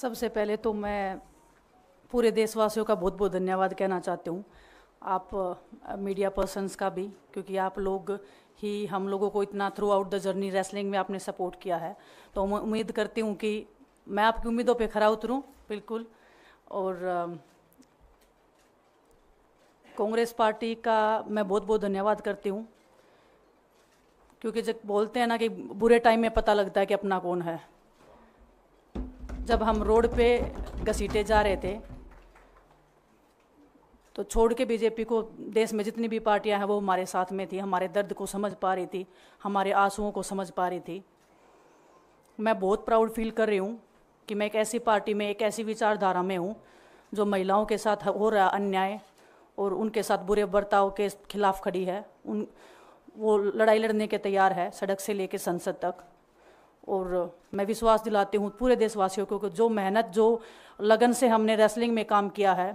सबसे पहले तो मैं पूरे देशवासियों का बहुत बहुत धन्यवाद कहना चाहती हूँ आप मीडिया पर्सनस का भी क्योंकि आप लोग ही हम लोगों को इतना throughout the journey wrestling में आपने सपोर्ट किया है तो उम्मीद करती हूँ कि मैं आपकी उम्मीदों पे खरा उतरूँ बिल्कुल और कांग्रेस पार्टी का मैं बहुत बहुत धन्यवाद करती हूँ क्योंकि जब बोलते हैं ना कि बुरे टाइम में पता लगता है कि अपना कौन है जब हम रोड पे घसीटे जा रहे थे तो छोड़ के बीजेपी को देश में जितनी भी पार्टियां हैं वो हमारे साथ में थी हमारे दर्द को समझ पा रही थी हमारे आंसुओं को समझ पा रही थी मैं बहुत प्राउड फील कर रही हूँ कि मैं एक ऐसी पार्टी में एक ऐसी विचारधारा में हूँ जो महिलाओं के साथ हो रहा अन्याय और उनके साथ बुरे बर्ताव के खिलाफ खड़ी है उन वो लड़ाई लड़ने के तैयार है सड़क से लेकर संसद तक और मैं विश्वास दिलाती हूँ पूरे देशवासियों को कि जो मेहनत जो लगन से हमने रेसलिंग में काम किया है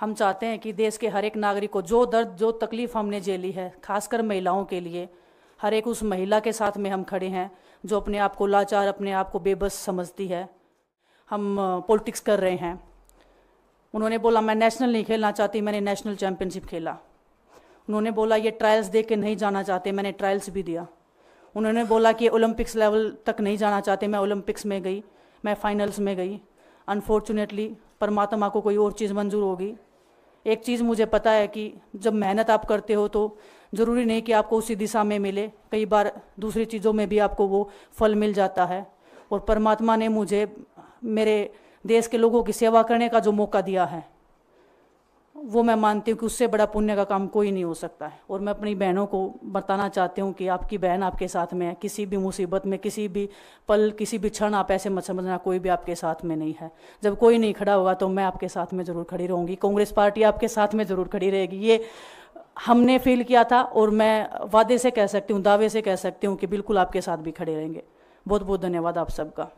हम चाहते हैं कि देश के हर एक नागरिक को जो दर्द जो तकलीफ़ हमने झेली है खासकर महिलाओं के लिए हर एक उस महिला के साथ में हम खड़े हैं जो अपने आप को लाचार अपने आप को बेबस समझती है हम पॉलिटिक्स कर रहे हैं उन्होंने बोला मैं नेशनल नहीं खेलना चाहती मैंने नेशनल चैम्पियनशिप खेला उन्होंने बोला ये ट्रायल्स दे के नहीं जाना चाहते मैंने ट्रायल्स भी दिया उन्होंने बोला कि ओलंपिक्स लेवल तक नहीं जाना चाहते मैं ओलंपिक्स में गई मैं फाइनल्स में गई अनफॉर्चुनेटली परमात्मा को कोई और चीज़ मंजूर होगी एक चीज़ मुझे पता है कि जब मेहनत आप करते हो तो ज़रूरी नहीं कि आपको उसी दिशा में मिले कई बार दूसरी चीज़ों में भी आपको वो फल मिल जाता है और परमात्मा ने मुझे मेरे देश के लोगों की सेवा करने का जो मौका दिया है वो मैं मानती हूँ कि उससे बड़ा पुण्य का काम कोई नहीं हो सकता है और मैं अपनी बहनों को बताना चाहती हूँ कि आपकी बहन आपके साथ में है किसी भी मुसीबत में किसी भी पल किसी भी क्षण आप ऐसे मत समझना कोई भी आपके साथ में नहीं है जब कोई नहीं खड़ा होगा तो मैं आपके साथ में ज़रूर खड़ी रहूँगी कांग्रेस पार्टी आपके साथ में ज़रूर खड़ी रहेगी ये हमने फील किया था और मैं वादे से कह सकती हूँ दावे से कह सकती हूँ कि बिल्कुल आपके साथ भी खड़े रहेंगे बहुत बहुत धन्यवाद आप सबका